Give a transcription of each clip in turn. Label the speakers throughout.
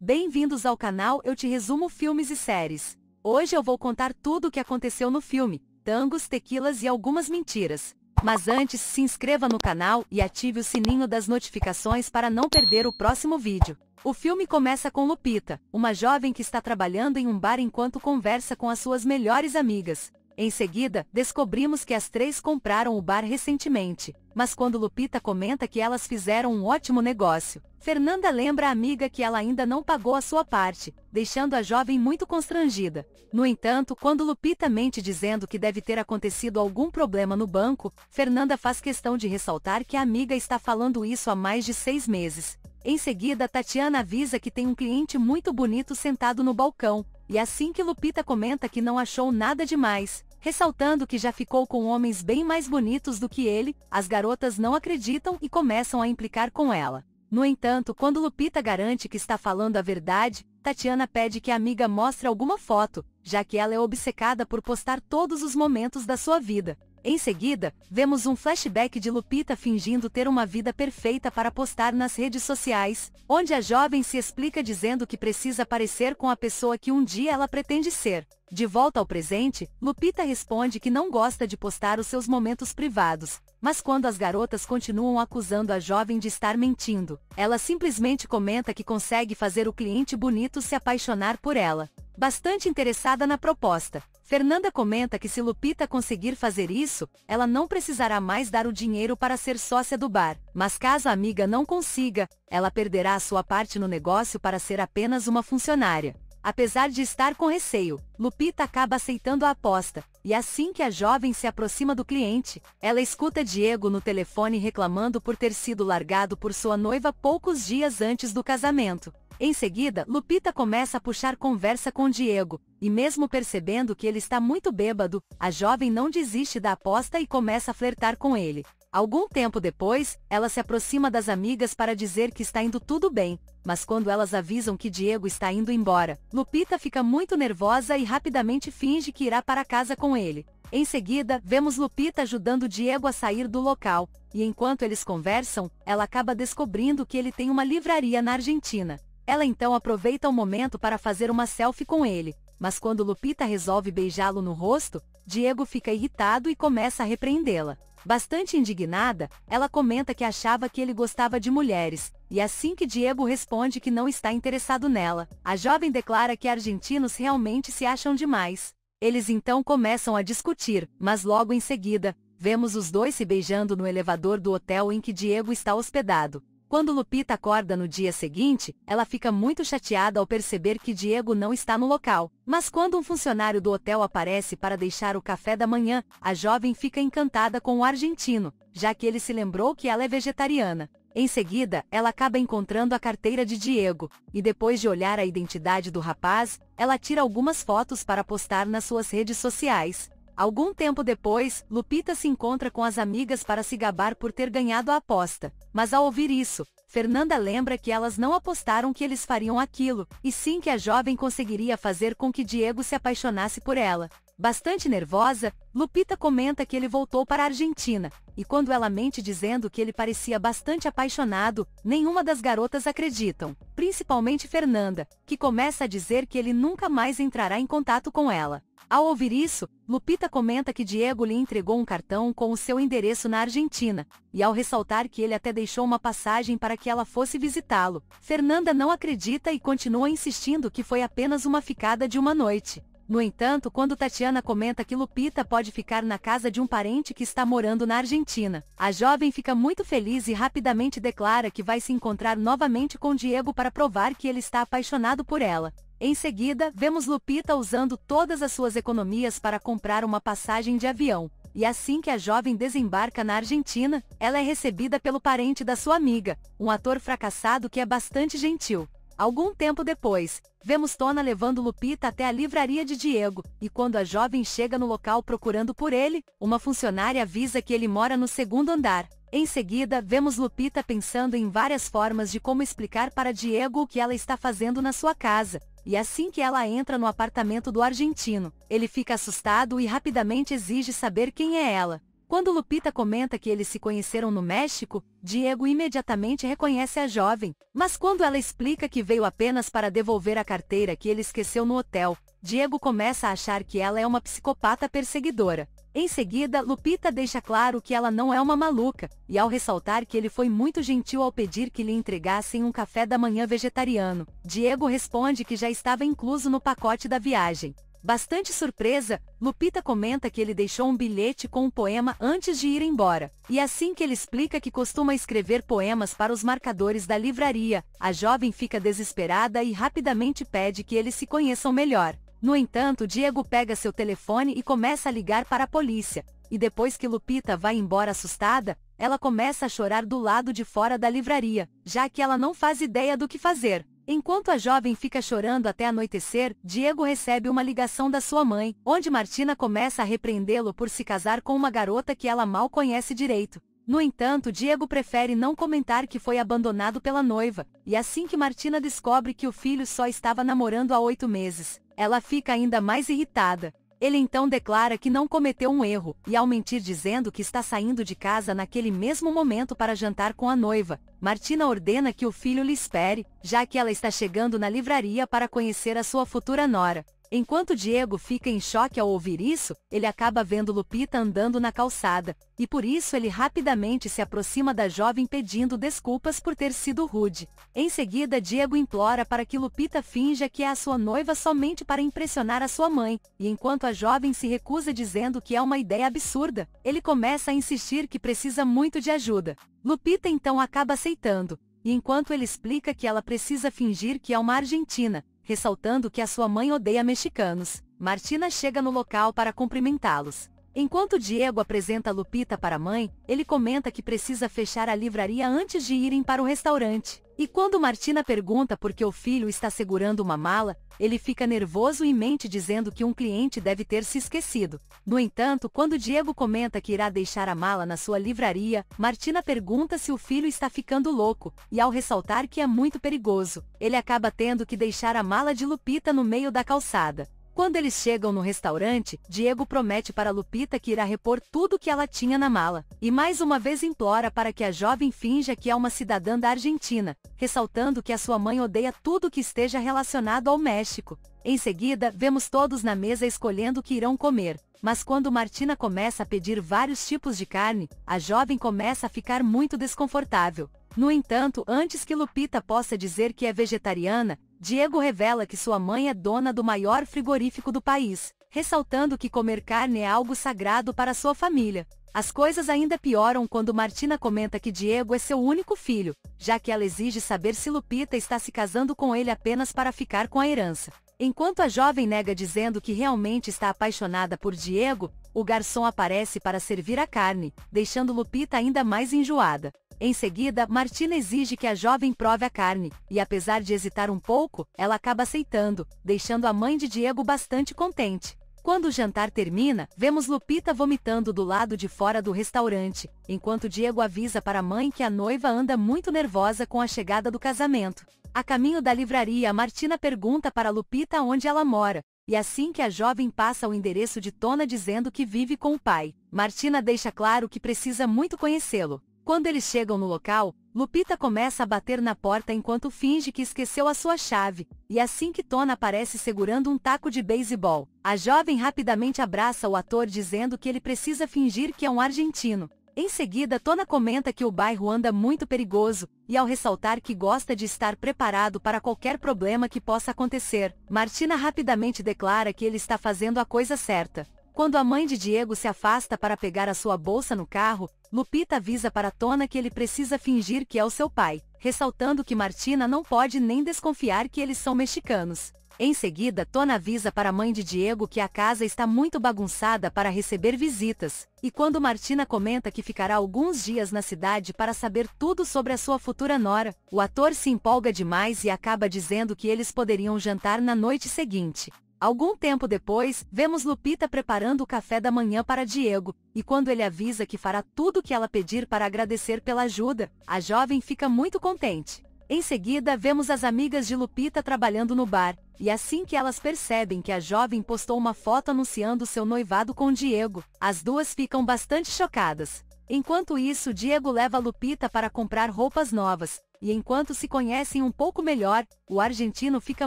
Speaker 1: Bem-vindos ao canal Eu Te Resumo Filmes e Séries. Hoje eu vou contar tudo o que aconteceu no filme, tangos, tequilas e algumas mentiras. Mas antes, se inscreva no canal e ative o sininho das notificações para não perder o próximo vídeo. O filme começa com Lupita, uma jovem que está trabalhando em um bar enquanto conversa com as suas melhores amigas. Em seguida, descobrimos que as três compraram o bar recentemente, mas quando Lupita comenta que elas fizeram um ótimo negócio, Fernanda lembra a amiga que ela ainda não pagou a sua parte, deixando a jovem muito constrangida. No entanto, quando Lupita mente dizendo que deve ter acontecido algum problema no banco, Fernanda faz questão de ressaltar que a amiga está falando isso há mais de seis meses. Em seguida, Tatiana avisa que tem um cliente muito bonito sentado no balcão, e assim que Lupita comenta que não achou nada demais, ressaltando que já ficou com homens bem mais bonitos do que ele, as garotas não acreditam e começam a implicar com ela. No entanto, quando Lupita garante que está falando a verdade, Tatiana pede que a amiga mostre alguma foto, já que ela é obcecada por postar todos os momentos da sua vida. Em seguida, vemos um flashback de Lupita fingindo ter uma vida perfeita para postar nas redes sociais, onde a jovem se explica dizendo que precisa parecer com a pessoa que um dia ela pretende ser. De volta ao presente, Lupita responde que não gosta de postar os seus momentos privados, mas quando as garotas continuam acusando a jovem de estar mentindo, ela simplesmente comenta que consegue fazer o cliente bonito se apaixonar por ela. Bastante interessada na proposta, Fernanda comenta que se Lupita conseguir fazer isso, ela não precisará mais dar o dinheiro para ser sócia do bar, mas caso a amiga não consiga, ela perderá a sua parte no negócio para ser apenas uma funcionária. Apesar de estar com receio, Lupita acaba aceitando a aposta, e assim que a jovem se aproxima do cliente, ela escuta Diego no telefone reclamando por ter sido largado por sua noiva poucos dias antes do casamento. Em seguida, Lupita começa a puxar conversa com Diego, e mesmo percebendo que ele está muito bêbado, a jovem não desiste da aposta e começa a flertar com ele. Algum tempo depois, ela se aproxima das amigas para dizer que está indo tudo bem, mas quando elas avisam que Diego está indo embora, Lupita fica muito nervosa e rapidamente finge que irá para casa com ele. Em seguida, vemos Lupita ajudando Diego a sair do local, e enquanto eles conversam, ela acaba descobrindo que ele tem uma livraria na Argentina. Ela então aproveita o momento para fazer uma selfie com ele, mas quando Lupita resolve beijá-lo no rosto, Diego fica irritado e começa a repreendê-la. Bastante indignada, ela comenta que achava que ele gostava de mulheres, e assim que Diego responde que não está interessado nela, a jovem declara que argentinos realmente se acham demais. Eles então começam a discutir, mas logo em seguida, vemos os dois se beijando no elevador do hotel em que Diego está hospedado. Quando Lupita acorda no dia seguinte, ela fica muito chateada ao perceber que Diego não está no local. Mas quando um funcionário do hotel aparece para deixar o café da manhã, a jovem fica encantada com o argentino, já que ele se lembrou que ela é vegetariana. Em seguida, ela acaba encontrando a carteira de Diego, e depois de olhar a identidade do rapaz, ela tira algumas fotos para postar nas suas redes sociais. Algum tempo depois, Lupita se encontra com as amigas para se gabar por ter ganhado a aposta. Mas ao ouvir isso, Fernanda lembra que elas não apostaram que eles fariam aquilo, e sim que a jovem conseguiria fazer com que Diego se apaixonasse por ela. Bastante nervosa, Lupita comenta que ele voltou para a Argentina, e quando ela mente dizendo que ele parecia bastante apaixonado, nenhuma das garotas acreditam, principalmente Fernanda, que começa a dizer que ele nunca mais entrará em contato com ela. Ao ouvir isso, Lupita comenta que Diego lhe entregou um cartão com o seu endereço na Argentina, e ao ressaltar que ele até deixou uma passagem para que ela fosse visitá-lo, Fernanda não acredita e continua insistindo que foi apenas uma ficada de uma noite. No entanto, quando Tatiana comenta que Lupita pode ficar na casa de um parente que está morando na Argentina, a jovem fica muito feliz e rapidamente declara que vai se encontrar novamente com Diego para provar que ele está apaixonado por ela. Em seguida, vemos Lupita usando todas as suas economias para comprar uma passagem de avião, e assim que a jovem desembarca na Argentina, ela é recebida pelo parente da sua amiga, um ator fracassado que é bastante gentil. Algum tempo depois, vemos Tona levando Lupita até a livraria de Diego, e quando a jovem chega no local procurando por ele, uma funcionária avisa que ele mora no segundo andar. Em seguida, vemos Lupita pensando em várias formas de como explicar para Diego o que ela está fazendo na sua casa, e assim que ela entra no apartamento do argentino, ele fica assustado e rapidamente exige saber quem é ela. Quando Lupita comenta que eles se conheceram no México, Diego imediatamente reconhece a jovem, mas quando ela explica que veio apenas para devolver a carteira que ele esqueceu no hotel, Diego começa a achar que ela é uma psicopata perseguidora. Em seguida, Lupita deixa claro que ela não é uma maluca, e ao ressaltar que ele foi muito gentil ao pedir que lhe entregassem um café da manhã vegetariano, Diego responde que já estava incluso no pacote da viagem. Bastante surpresa, Lupita comenta que ele deixou um bilhete com um poema antes de ir embora. E assim que ele explica que costuma escrever poemas para os marcadores da livraria, a jovem fica desesperada e rapidamente pede que eles se conheçam melhor. No entanto, Diego pega seu telefone e começa a ligar para a polícia, e depois que Lupita vai embora assustada, ela começa a chorar do lado de fora da livraria, já que ela não faz ideia do que fazer. Enquanto a jovem fica chorando até anoitecer, Diego recebe uma ligação da sua mãe, onde Martina começa a repreendê-lo por se casar com uma garota que ela mal conhece direito. No entanto, Diego prefere não comentar que foi abandonado pela noiva, e assim que Martina descobre que o filho só estava namorando há oito meses, ela fica ainda mais irritada. Ele então declara que não cometeu um erro, e ao mentir dizendo que está saindo de casa naquele mesmo momento para jantar com a noiva, Martina ordena que o filho lhe espere, já que ela está chegando na livraria para conhecer a sua futura nora. Enquanto Diego fica em choque ao ouvir isso, ele acaba vendo Lupita andando na calçada, e por isso ele rapidamente se aproxima da jovem pedindo desculpas por ter sido rude. Em seguida Diego implora para que Lupita finja que é a sua noiva somente para impressionar a sua mãe, e enquanto a jovem se recusa dizendo que é uma ideia absurda, ele começa a insistir que precisa muito de ajuda. Lupita então acaba aceitando, e enquanto ele explica que ela precisa fingir que é uma argentina, ressaltando que a sua mãe odeia mexicanos. Martina chega no local para cumprimentá-los. Enquanto Diego apresenta Lupita para a mãe, ele comenta que precisa fechar a livraria antes de irem para o restaurante. E quando Martina pergunta por que o filho está segurando uma mala, ele fica nervoso e mente dizendo que um cliente deve ter se esquecido. No entanto, quando Diego comenta que irá deixar a mala na sua livraria, Martina pergunta se o filho está ficando louco, e ao ressaltar que é muito perigoso, ele acaba tendo que deixar a mala de Lupita no meio da calçada. Quando eles chegam no restaurante, Diego promete para Lupita que irá repor tudo o que ela tinha na mala, e mais uma vez implora para que a jovem finja que é uma cidadã da Argentina, ressaltando que a sua mãe odeia tudo que esteja relacionado ao México. Em seguida, vemos todos na mesa escolhendo o que irão comer, mas quando Martina começa a pedir vários tipos de carne, a jovem começa a ficar muito desconfortável. No entanto, antes que Lupita possa dizer que é vegetariana, Diego revela que sua mãe é dona do maior frigorífico do país, ressaltando que comer carne é algo sagrado para sua família. As coisas ainda pioram quando Martina comenta que Diego é seu único filho, já que ela exige saber se Lupita está se casando com ele apenas para ficar com a herança. Enquanto a jovem nega dizendo que realmente está apaixonada por Diego, o garçom aparece para servir a carne, deixando Lupita ainda mais enjoada. Em seguida, Martina exige que a jovem prove a carne, e apesar de hesitar um pouco, ela acaba aceitando, deixando a mãe de Diego bastante contente. Quando o jantar termina, vemos Lupita vomitando do lado de fora do restaurante, enquanto Diego avisa para a mãe que a noiva anda muito nervosa com a chegada do casamento. A caminho da livraria, Martina pergunta para Lupita onde ela mora, e assim que a jovem passa o endereço de Tona dizendo que vive com o pai, Martina deixa claro que precisa muito conhecê-lo. Quando eles chegam no local, Lupita começa a bater na porta enquanto finge que esqueceu a sua chave, e assim que Tona aparece segurando um taco de beisebol, a jovem rapidamente abraça o ator dizendo que ele precisa fingir que é um argentino. Em seguida, Tona comenta que o bairro anda muito perigoso, e ao ressaltar que gosta de estar preparado para qualquer problema que possa acontecer, Martina rapidamente declara que ele está fazendo a coisa certa. Quando a mãe de Diego se afasta para pegar a sua bolsa no carro, Lupita avisa para Tona que ele precisa fingir que é o seu pai, ressaltando que Martina não pode nem desconfiar que eles são mexicanos. Em seguida, Tona avisa para a mãe de Diego que a casa está muito bagunçada para receber visitas, e quando Martina comenta que ficará alguns dias na cidade para saber tudo sobre a sua futura nora, o ator se empolga demais e acaba dizendo que eles poderiam jantar na noite seguinte. Algum tempo depois, vemos Lupita preparando o café da manhã para Diego, e quando ele avisa que fará tudo o que ela pedir para agradecer pela ajuda, a jovem fica muito contente. Em seguida, vemos as amigas de Lupita trabalhando no bar, e assim que elas percebem que a jovem postou uma foto anunciando seu noivado com Diego, as duas ficam bastante chocadas. Enquanto isso Diego leva Lupita para comprar roupas novas, e enquanto se conhecem um pouco melhor, o argentino fica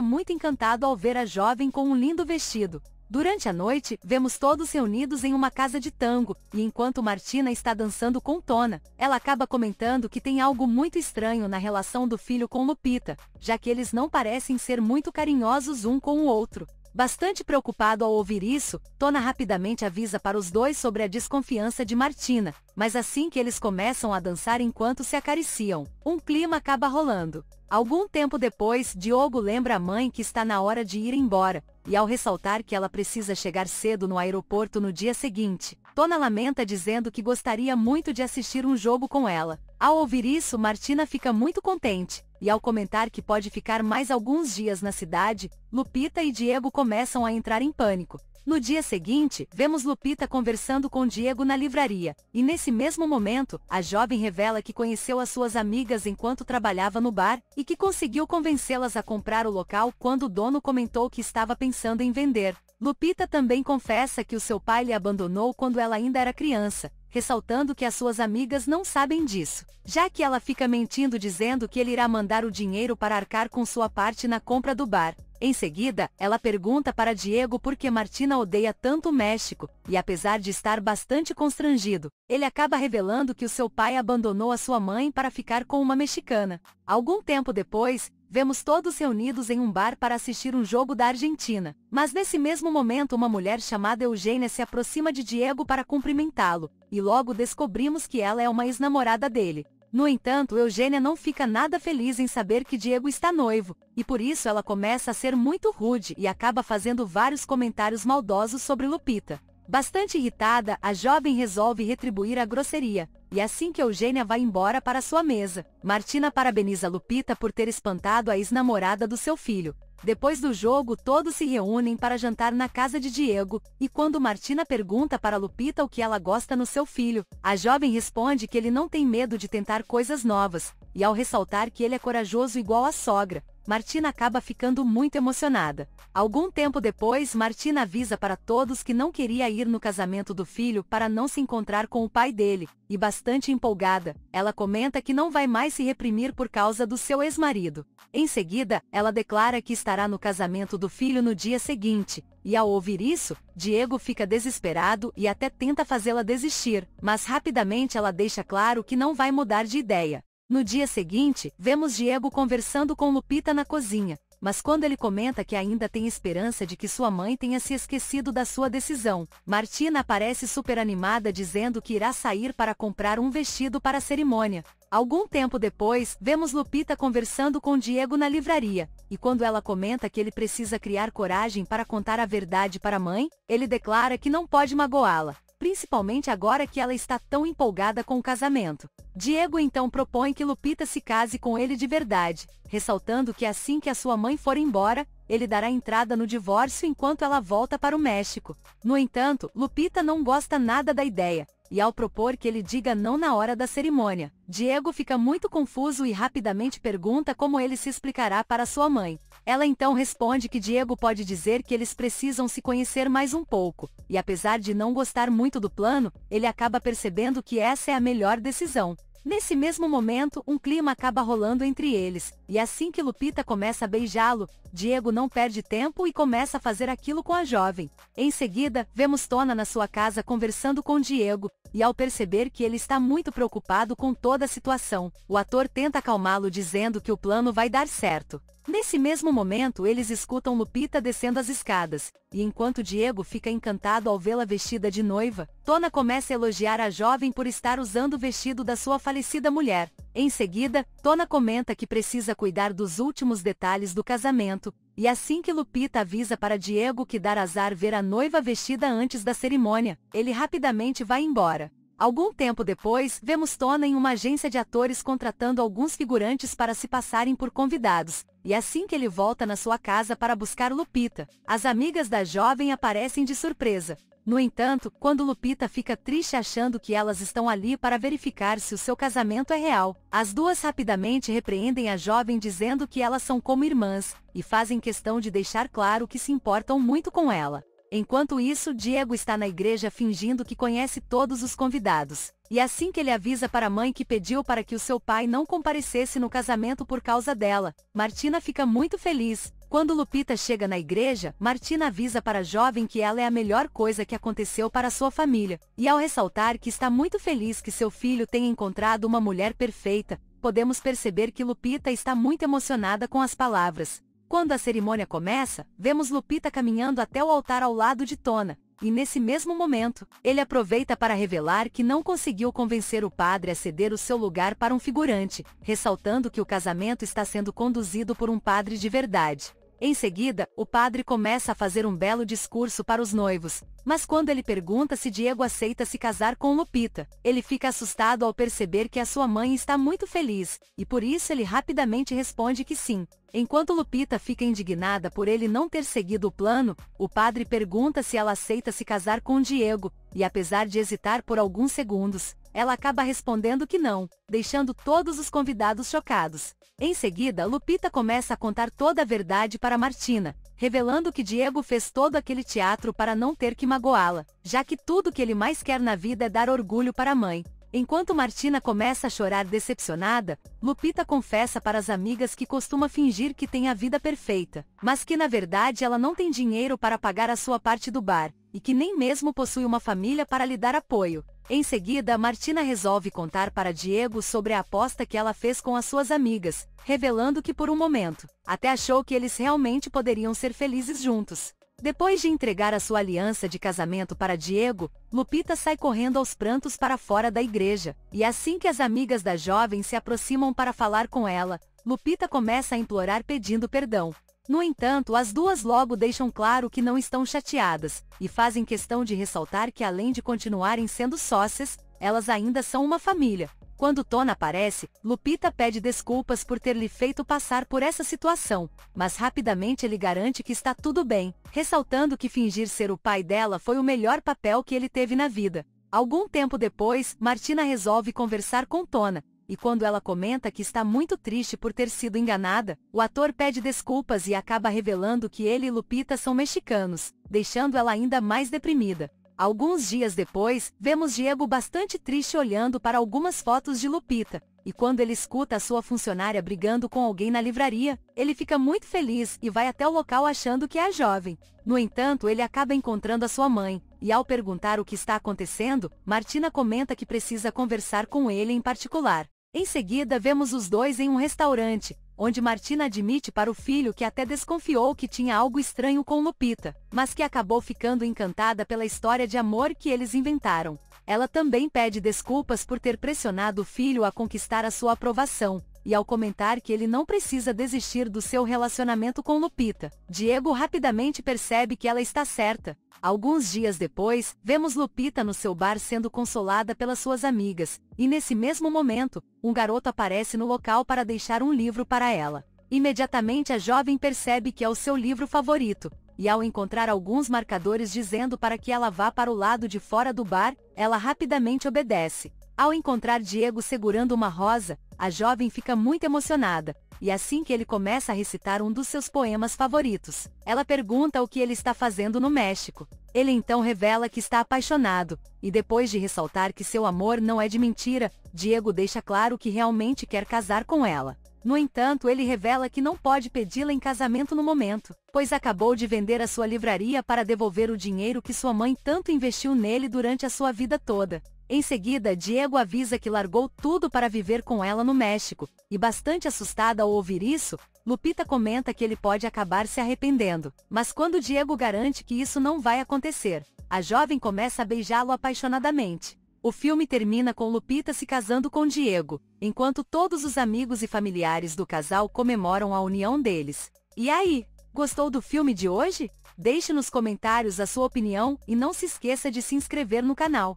Speaker 1: muito encantado ao ver a jovem com um lindo vestido. Durante a noite, vemos todos reunidos em uma casa de tango, e enquanto Martina está dançando com Tona, ela acaba comentando que tem algo muito estranho na relação do filho com Lupita, já que eles não parecem ser muito carinhosos um com o outro. Bastante preocupado ao ouvir isso, Tona rapidamente avisa para os dois sobre a desconfiança de Martina, mas assim que eles começam a dançar enquanto se acariciam, um clima acaba rolando. Algum tempo depois, Diogo lembra a mãe que está na hora de ir embora, e ao ressaltar que ela precisa chegar cedo no aeroporto no dia seguinte, Tona lamenta dizendo que gostaria muito de assistir um jogo com ela. Ao ouvir isso, Martina fica muito contente, e ao comentar que pode ficar mais alguns dias na cidade, Lupita e Diego começam a entrar em pânico. No dia seguinte, vemos Lupita conversando com Diego na livraria, e nesse mesmo momento, a jovem revela que conheceu as suas amigas enquanto trabalhava no bar, e que conseguiu convencê-las a comprar o local quando o dono comentou que estava pensando em vender. Lupita também confessa que o seu pai lhe abandonou quando ela ainda era criança, ressaltando que as suas amigas não sabem disso, já que ela fica mentindo dizendo que ele irá mandar o dinheiro para arcar com sua parte na compra do bar. Em seguida, ela pergunta para Diego por que Martina odeia tanto o México, e apesar de estar bastante constrangido, ele acaba revelando que o seu pai abandonou a sua mãe para ficar com uma mexicana. Algum tempo depois, Vemos todos reunidos em um bar para assistir um jogo da Argentina. Mas nesse mesmo momento uma mulher chamada Eugênia se aproxima de Diego para cumprimentá-lo, e logo descobrimos que ela é uma ex-namorada dele. No entanto, Eugênia não fica nada feliz em saber que Diego está noivo, e por isso ela começa a ser muito rude e acaba fazendo vários comentários maldosos sobre Lupita. Bastante irritada, a jovem resolve retribuir a grosseria, e assim que Eugênia vai embora para sua mesa, Martina parabeniza Lupita por ter espantado a ex-namorada do seu filho. Depois do jogo, todos se reúnem para jantar na casa de Diego, e quando Martina pergunta para Lupita o que ela gosta no seu filho, a jovem responde que ele não tem medo de tentar coisas novas, e ao ressaltar que ele é corajoso igual a sogra, Martina acaba ficando muito emocionada. Algum tempo depois, Martina avisa para todos que não queria ir no casamento do filho para não se encontrar com o pai dele, e bastante empolgada, ela comenta que não vai mais se reprimir por causa do seu ex-marido. Em seguida, ela declara que estará no casamento do filho no dia seguinte, e ao ouvir isso, Diego fica desesperado e até tenta fazê-la desistir, mas rapidamente ela deixa claro que não vai mudar de ideia. No dia seguinte, vemos Diego conversando com Lupita na cozinha, mas quando ele comenta que ainda tem esperança de que sua mãe tenha se esquecido da sua decisão, Martina aparece super animada dizendo que irá sair para comprar um vestido para a cerimônia. Algum tempo depois, vemos Lupita conversando com Diego na livraria, e quando ela comenta que ele precisa criar coragem para contar a verdade para a mãe, ele declara que não pode magoá-la principalmente agora que ela está tão empolgada com o casamento. Diego então propõe que Lupita se case com ele de verdade, ressaltando que assim que a sua mãe for embora, ele dará entrada no divórcio enquanto ela volta para o México. No entanto, Lupita não gosta nada da ideia, e ao propor que ele diga não na hora da cerimônia, Diego fica muito confuso e rapidamente pergunta como ele se explicará para sua mãe. Ela então responde que Diego pode dizer que eles precisam se conhecer mais um pouco, e apesar de não gostar muito do plano, ele acaba percebendo que essa é a melhor decisão. Nesse mesmo momento, um clima acaba rolando entre eles, e assim que Lupita começa a beijá-lo, Diego não perde tempo e começa a fazer aquilo com a jovem. Em seguida, vemos Tona na sua casa conversando com Diego, e ao perceber que ele está muito preocupado com toda a situação, o ator tenta acalmá-lo dizendo que o plano vai dar certo. Nesse mesmo momento eles escutam Lupita descendo as escadas, e enquanto Diego fica encantado ao vê-la vestida de noiva, Tona começa a elogiar a jovem por estar usando o vestido da sua falecida mulher, em seguida, Tona comenta que precisa cuidar dos últimos detalhes do casamento, e assim que Lupita avisa para Diego que dar azar ver a noiva vestida antes da cerimônia, ele rapidamente vai embora. Algum tempo depois, vemos Tona em uma agência de atores contratando alguns figurantes para se passarem por convidados, e assim que ele volta na sua casa para buscar Lupita, as amigas da jovem aparecem de surpresa, no entanto, quando Lupita fica triste achando que elas estão ali para verificar se o seu casamento é real, as duas rapidamente repreendem a jovem dizendo que elas são como irmãs, e fazem questão de deixar claro que se importam muito com ela. Enquanto isso, Diego está na igreja fingindo que conhece todos os convidados, e assim que ele avisa para a mãe que pediu para que o seu pai não comparecesse no casamento por causa dela, Martina fica muito feliz, quando Lupita chega na igreja, Martina avisa para a jovem que ela é a melhor coisa que aconteceu para sua família, e ao ressaltar que está muito feliz que seu filho tenha encontrado uma mulher perfeita, podemos perceber que Lupita está muito emocionada com as palavras. Quando a cerimônia começa, vemos Lupita caminhando até o altar ao lado de Tona, e nesse mesmo momento, ele aproveita para revelar que não conseguiu convencer o padre a ceder o seu lugar para um figurante, ressaltando que o casamento está sendo conduzido por um padre de verdade. Em seguida, o padre começa a fazer um belo discurso para os noivos, mas quando ele pergunta se Diego aceita se casar com Lupita, ele fica assustado ao perceber que a sua mãe está muito feliz, e por isso ele rapidamente responde que sim. Enquanto Lupita fica indignada por ele não ter seguido o plano, o padre pergunta se ela aceita se casar com Diego, e apesar de hesitar por alguns segundos, ela acaba respondendo que não, deixando todos os convidados chocados. Em seguida, Lupita começa a contar toda a verdade para Martina, revelando que Diego fez todo aquele teatro para não ter que magoá-la, já que tudo que ele mais quer na vida é dar orgulho para a mãe. Enquanto Martina começa a chorar decepcionada, Lupita confessa para as amigas que costuma fingir que tem a vida perfeita, mas que na verdade ela não tem dinheiro para pagar a sua parte do bar, e que nem mesmo possui uma família para lhe dar apoio. Em seguida, Martina resolve contar para Diego sobre a aposta que ela fez com as suas amigas, revelando que por um momento, até achou que eles realmente poderiam ser felizes juntos. Depois de entregar a sua aliança de casamento para Diego, Lupita sai correndo aos prantos para fora da igreja, e assim que as amigas da jovem se aproximam para falar com ela, Lupita começa a implorar pedindo perdão, no entanto, as duas logo deixam claro que não estão chateadas, e fazem questão de ressaltar que além de continuarem sendo sócias, elas ainda são uma família. Quando Tona aparece, Lupita pede desculpas por ter lhe feito passar por essa situação, mas rapidamente ele garante que está tudo bem, ressaltando que fingir ser o pai dela foi o melhor papel que ele teve na vida. Algum tempo depois, Martina resolve conversar com Tona, e quando ela comenta que está muito triste por ter sido enganada, o ator pede desculpas e acaba revelando que ele e Lupita são mexicanos, deixando ela ainda mais deprimida. Alguns dias depois, vemos Diego bastante triste olhando para algumas fotos de Lupita, e quando ele escuta a sua funcionária brigando com alguém na livraria, ele fica muito feliz e vai até o local achando que é a jovem. No entanto, ele acaba encontrando a sua mãe, e ao perguntar o que está acontecendo, Martina comenta que precisa conversar com ele em particular. Em seguida, vemos os dois em um restaurante, onde Martina admite para o filho que até desconfiou que tinha algo estranho com Lupita, mas que acabou ficando encantada pela história de amor que eles inventaram. Ela também pede desculpas por ter pressionado o filho a conquistar a sua aprovação, e ao comentar que ele não precisa desistir do seu relacionamento com Lupita, Diego rapidamente percebe que ela está certa. Alguns dias depois, vemos Lupita no seu bar sendo consolada pelas suas amigas, e nesse mesmo momento, um garoto aparece no local para deixar um livro para ela. Imediatamente a jovem percebe que é o seu livro favorito, e ao encontrar alguns marcadores dizendo para que ela vá para o lado de fora do bar, ela rapidamente obedece. Ao encontrar Diego segurando uma rosa, a jovem fica muito emocionada, e assim que ele começa a recitar um dos seus poemas favoritos, ela pergunta o que ele está fazendo no México. Ele então revela que está apaixonado, e depois de ressaltar que seu amor não é de mentira, Diego deixa claro que realmente quer casar com ela. No entanto, ele revela que não pode pedi-la em casamento no momento, pois acabou de vender a sua livraria para devolver o dinheiro que sua mãe tanto investiu nele durante a sua vida toda. Em seguida, Diego avisa que largou tudo para viver com ela no México, e bastante assustada ao ouvir isso, Lupita comenta que ele pode acabar se arrependendo. Mas quando Diego garante que isso não vai acontecer, a jovem começa a beijá-lo apaixonadamente. O filme termina com Lupita se casando com Diego, enquanto todos os amigos e familiares do casal comemoram a união deles. E aí, gostou do filme de hoje? Deixe nos comentários a sua opinião e não se esqueça de se inscrever no canal.